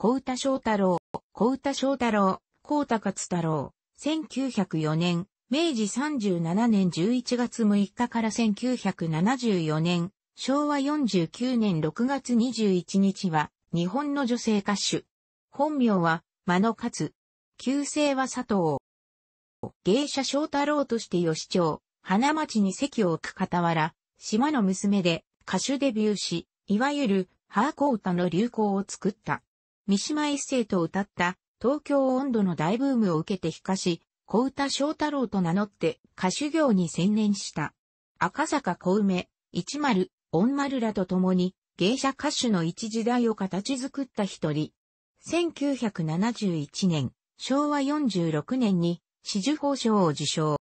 小歌翔太郎、小歌翔太郎、高田勝太郎、1904年、明治37年11月6日から1974年、昭和49年6月21日は、日本の女性歌手。本名は、間野勝。旧姓は佐藤。芸者翔太郎として吉町、花町に席を置く傍ら、島の娘で歌手デビューし、いわゆる、ハーコータの流行を作った。三島一世と歌った東京温度の大ブームを受けて引かし、小歌翔太郎と名乗って歌手業に専念した。赤坂小梅、一丸、恩丸らと共に芸者歌手の一時代を形作った一人。1971年、昭和46年に紫綬褒章を受賞。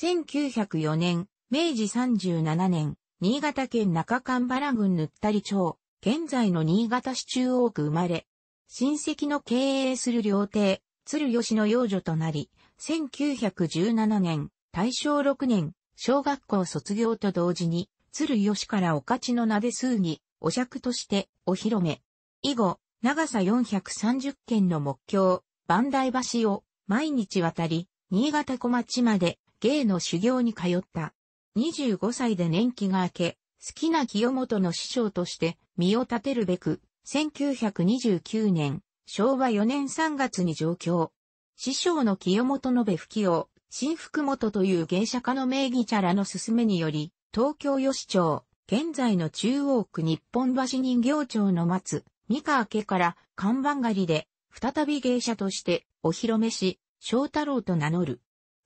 1904年、明治37年、新潟県中間原郡塗ったり町、現在の新潟市中央区生まれ、親戚の経営する料亭、鶴吉の養女となり、1917年、大正6年、小学校卒業と同時に、鶴吉からお勝ちの名で数に、お釈としてお披露目。以後、長さ430軒の木橋、万代橋を毎日渡り、新潟小町まで芸の修行に通った。25歳で年季が明け、好きな清本の師匠として身を立てるべく、1929年、昭和4年3月に上京。師匠の清本延不きを、新福本という芸者家の名義茶らの勧めにより、東京吉町、現在の中央区日本橋人形町の松、三河家から看板狩りで、再び芸者としてお披露目し、翔太郎と名乗る。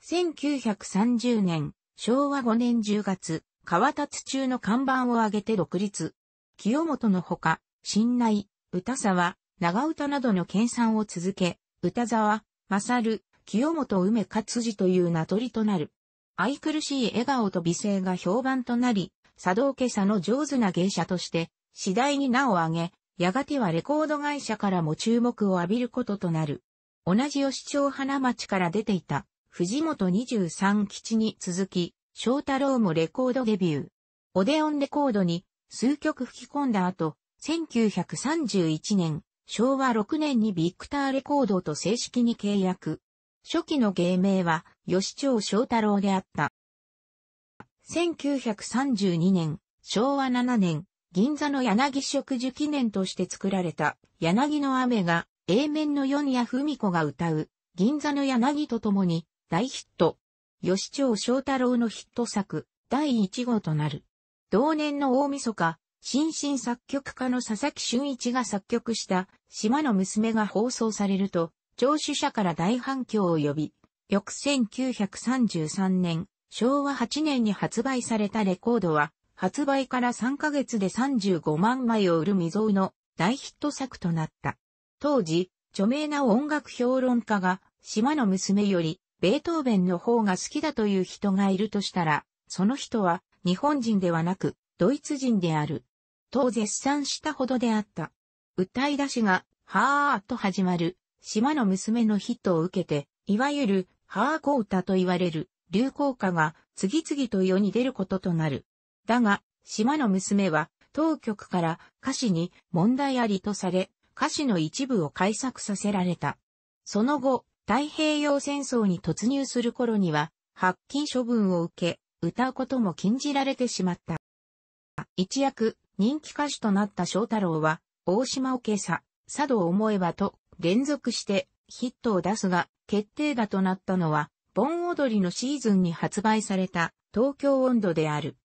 1930年、昭和5年10月、川立中の看板を上げて独立。清本のほか、新内、歌沢、長唄などの研鑽を続け、歌沢、勝、清本梅勝次という名取となる。愛くるしい笑顔と美声が評判となり、茶道家佐の上手な芸者として、次第に名を挙げ、やがてはレコード会社からも注目を浴びることとなる。同じ吉町花町から出ていた、藤本23吉に続き、翔太郎もレコードデビュー。オデオンレコードに数曲吹き込んだ後、1931年、昭和6年にビクターレコードと正式に契約。初期の芸名は、吉長翔太郎であった。1932年、昭和7年、銀座の柳植樹記念として作られた、柳の雨が、A 面の四谷文子が歌う、銀座の柳と共に、大ヒット。吉長翔太郎のヒット作、第1号となる。同年の大晦日、新進作曲家の佐々木俊一が作曲した島の娘が放送されると、聴取者から大反響を呼び、翌1933年、昭和8年に発売されたレコードは、発売から3ヶ月で35万枚を売る未曾有の大ヒット作となった。当時、著名な音楽評論家が、島の娘より、ベートーベンの方が好きだという人がいるとしたら、その人は、日本人ではなく、ドイツ人である。と絶賛したほどであった。歌い出しが、はーと始まる、島の娘のヒットを受けて、いわゆる、はーこ歌と言われる、流行歌が、次々と世に出ることとなる。だが、島の娘は、当局から歌詞に問題ありとされ、歌詞の一部を改作させられた。その後、太平洋戦争に突入する頃には、発禁処分を受け、歌うことも禁じられてしまった。一躍、人気歌手となった翔太郎は、大島を今朝、佐渡を思えばと、連続してヒットを出すが、決定打となったのは、盆踊りのシーズンに発売された東京温度である。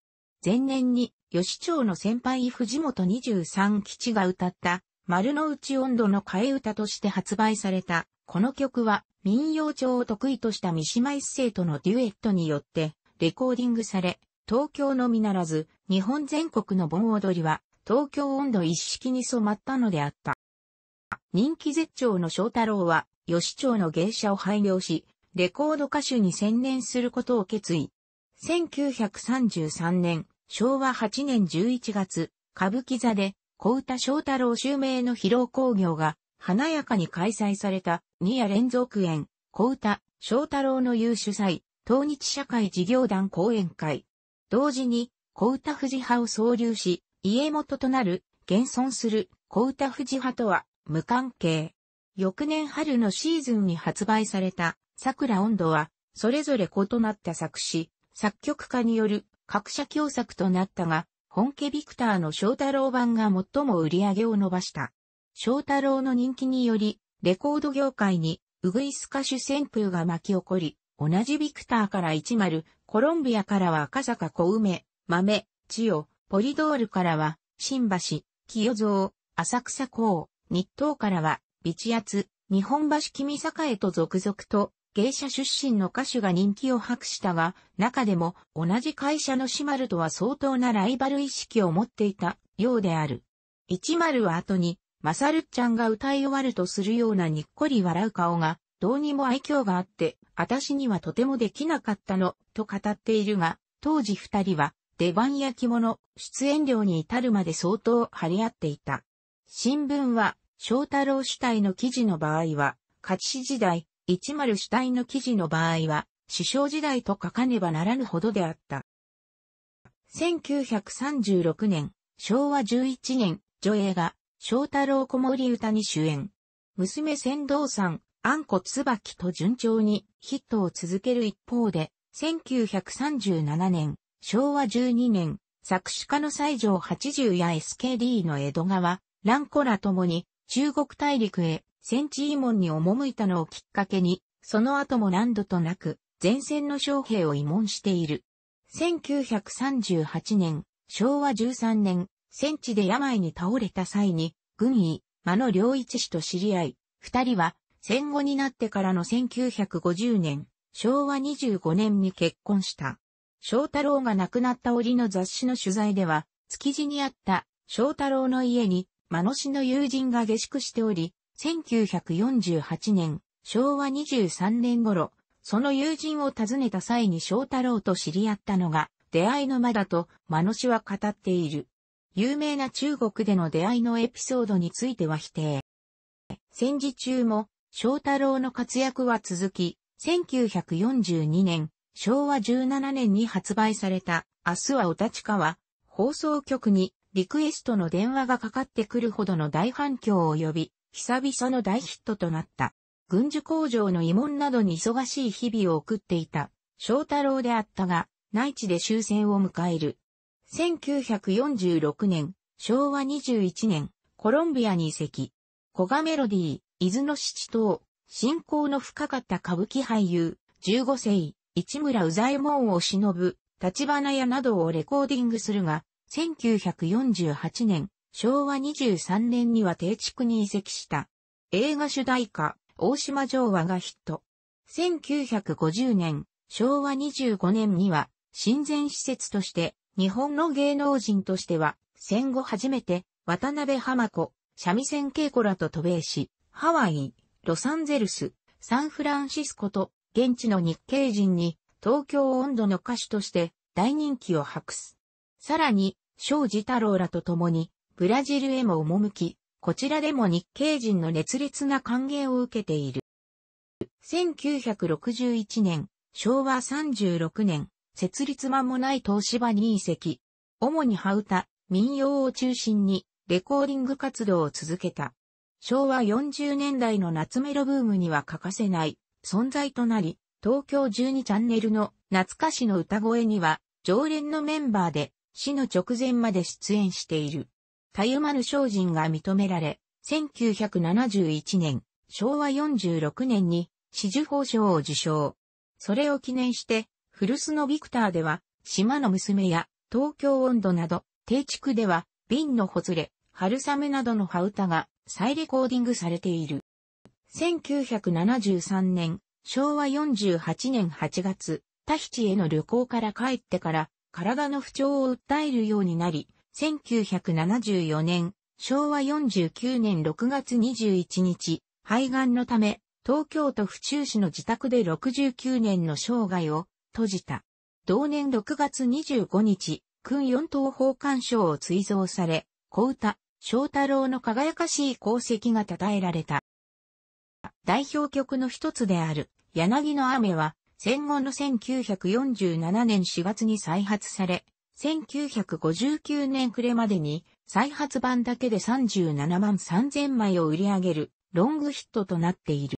前年に、吉町の先輩藤本23吉が歌った、丸の内温度の替え歌として発売された、この曲は民謡調を得意とした三島一世とのデュエットによってレコーディングされ、東京のみならず、日本全国の盆踊りは、東京温度一式に染まったのであった。人気絶頂の翔太郎は、吉町の芸者を廃業し、レコード歌手に専念することを決意。1933年、昭和8年11月、歌舞伎座で、小歌翔太郎襲名の披露興行が、華やかに開催された、2夜連続演、小歌翔太郎の優秀祭、東日社会事業団講演会。同時に、小歌富士派を創立し、家元となる、現存する小歌富士派とは無関係。翌年春のシーズンに発売された桜温度は、それぞれ異なった作詞、作曲家による各社共作となったが、本家ビクターの翔太郎版が最も売り上げを伸ばした。翔太郎の人気により、レコード業界に、うぐいす歌手旋風が巻き起こり、同じビクターから一丸、コロンビアからは赤坂小梅、豆、千代、ポリドールからは、新橋、清蔵、浅草港、日東からは、ビチアツ、日本橋君栄と続々と、芸者出身の歌手が人気を博したが、中でも同じ会社のシマルとは相当なライバル意識を持っていたようである。一丸は後に、マサルちゃんが歌い終わるとするようなにっこり笑う顔がどうにも愛嬌があって、私にはとてもできなかったの、と語っているが、当時二人は、出番や着物、出演料に至るまで相当張り合っていた。新聞は、翔太郎主体の記事の場合は、勝ち時代、一丸主体の記事の場合は、首相時代と書かねばならぬほどであった。1936年、昭和11年、女映画、翔太郎子守歌に主演。娘仙道さん、あんこ椿と順調にヒットを続ける一方で、1937年、昭和12年、作詞家の西条80や SKD の江戸川、蘭子らともに中国大陸へ戦地移門に赴いたのをきっかけに、その後も何度となく前線の将兵を移問している。1938年、昭和13年、戦地で病に倒れた際に、軍医、間野良一氏と知り合い、二人は戦後になってからの1950年、昭和25年に結婚した。翔太郎が亡くなった折の雑誌の取材では、築地にあった翔太郎の家に、間野氏の友人が下宿しており、1948年、昭和23年頃、その友人を訪ねた際に翔太郎と知り合ったのが、出会いの間だと、間野氏は語っている。有名な中国での出会いのエピソードについては否定。戦時中も翔太郎の活躍は続き、1942年、昭和17年に発売された、明日はお立ちかは、放送局にリクエストの電話がかかってくるほどの大反響を呼び、久々の大ヒットとなった。軍需工場の慰問などに忙しい日々を送っていた、翔太郎であったが、内地で終戦を迎える。1946年、昭和21年、コロンビアに移籍。小賀メロディー、伊豆の七島、信仰の深かった歌舞伎俳優、15世、市村宇左衛門を忍ぶ、立花屋などをレコーディングするが、1948年、昭和23年には定築に移籍した。映画主題歌、大島城和がヒット。1950年、昭和25年には、親善施設として、日本の芸能人としては、戦後初めて、渡辺浜子、三味線稽古らと渡米し、ハワイ、ロサンゼルス、サンフランシスコと、現地の日系人に、東京温度の歌手として、大人気を博す。さらに、庄司太郎らと共に、ブラジルへも赴き、こちらでも日系人の熱烈な歓迎を受けている。1961年、昭和36年、設立間もない東芝に移籍。主にハウタ、民謡を中心にレコーディング活動を続けた。昭和40年代の夏メロブームには欠かせない存在となり、東京12チャンネルの懐かしの歌声には常連のメンバーで死の直前まで出演している。たゆまぬ精進が認められ、1971年、昭和46年に死綬法賞を受賞。それを記念して、古巣のビクターでは、島の娘や東京温度など、定地区では、瓶のほつれ、春雨などの葉歌が再レコーディングされている。1973年、昭和48年8月、タヒチへの旅行から帰ってから体の不調を訴えるようになり、1974年、昭和49年6月21日、肺がんのため、東京都府中市の自宅で69年の生涯を閉じた。同年6月25日、訓四等奉還賞を追贈され、小歌、翔太郎の輝かしい功績が称えられた。代表曲の一つである、柳の雨は、戦後の1947年4月に再発され、1959年暮れまでに、再発版だけで37万3000枚を売り上げる、ロングヒットとなっている。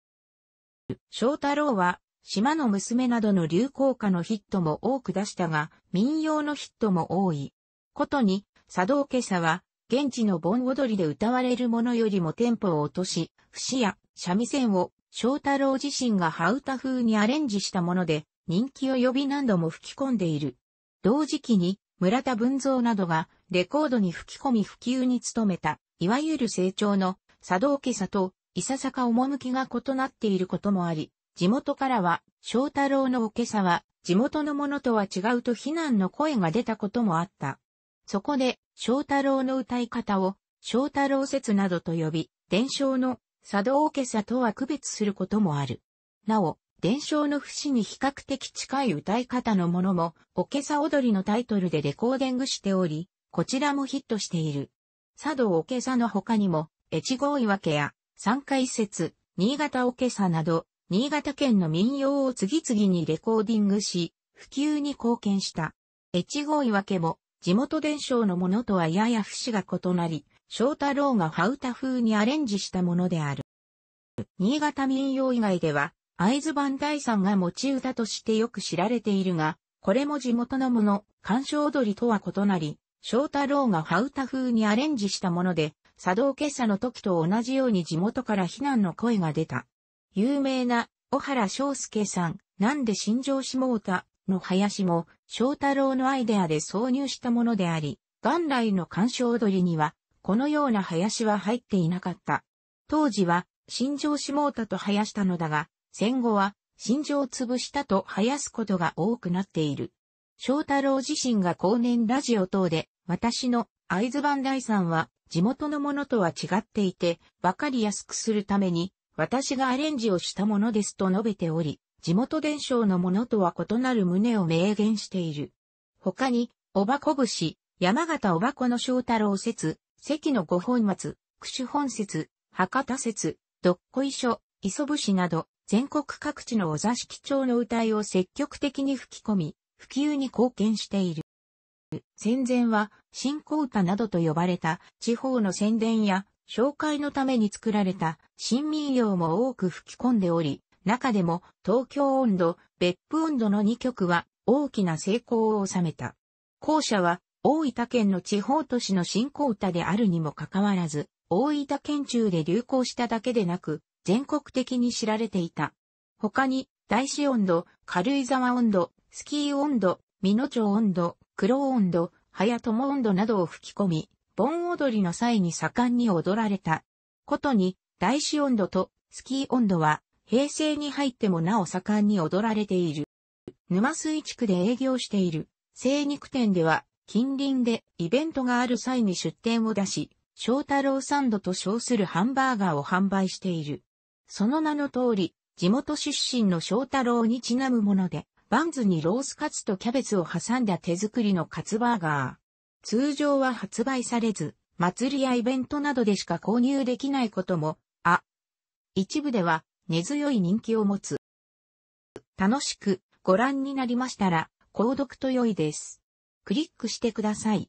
翔太郎は、島の娘などの流行歌のヒットも多く出したが、民謡のヒットも多い。ことに、佐藤家佐は、現地の盆踊りで歌われるものよりもテンポを落とし、節や三味線を翔太郎自身が羽歌風にアレンジしたもので、人気を呼び何度も吹き込んでいる。同時期に村田文蔵などがレコードに吹き込み普及に努めた、いわゆる成長の佐藤家さといささか趣が異なっていることもあり、地元からは翔太郎のおけさは地元のものとは違うと非難の声が出たこともあった。そこで、翔太郎の歌い方を、翔太郎説などと呼び、伝承の茶道家さとは区別することもある。なお、伝承の節に比較的近い歌い方のものも、おけさ踊りのタイトルでレコーディングしており、こちらもヒットしている。佐渡おけさの他にも、越後岩家や、三回説、新潟おけさなど、新潟県の民謡を次々にレコーディングし、普及に貢献した。越後岩家も、地元伝承のものとはやや節が異なり、翔太郎がハウタ風にアレンジしたものである。新潟民謡以外では、会津磐梯山が持ち歌としてよく知られているが、これも地元のもの、鑑賞踊りとは異なり、翔太郎がハウタ風にアレンジしたもので、茶道今朝の時と同じように地元から非難の声が出た。有名な、小原章介さん、なんで新庄下太、の林も翔太郎のアイデアで挿入したものであり、元来の鑑賞りには、このような林は入っていなかった。当時は、新庄下太と生やしたのだが、戦後は、新庄潰したと生やすことが多くなっている。翔太郎自身が後年ラジオ等で、私の会津磐大山は地元のものとは違っていて、わかりやすくするために、私がアレンジをしたものですと述べており、地元伝承のものとは異なる旨を明言している。他に、おばこ節、山形おばこの正太郎説、関の五本松、九種本説、博多説、どっこいょ、磯節など、全国各地のお座敷町の歌いを積極的に吹き込み、普及に貢献している。戦前は、新興歌などと呼ばれた地方の宣伝や紹介のために作られた新民謡も多く吹き込んでおり、中でも東京温度、別府温度の2曲は大きな成功を収めた。校舎は大分県の地方都市の新興歌であるにもかかわらず、大分県中で流行しただけでなく、全国的に知られていた。他に、大志温度、軽井沢温度、スキー温度、美濃町温度、黒温度、早友温度などを吹き込み、盆踊りの際に盛んに踊られた。ことに、大志温度とスキー温度は平成に入ってもなお盛んに踊られている。沼水地区で営業している精肉店では近隣でイベントがある際に出店を出し、翔太郎サンドと称するハンバーガーを販売している。その名の通り、地元出身の翔太郎にちなむもので、バンズにロースカツとキャベツを挟んだ手作りのカツバーガー。通常は発売されず、祭りやイベントなどでしか購入できないことも、あ、一部では根強い人気を持つ。楽しくご覧になりましたら、購読と良いです。クリックしてください。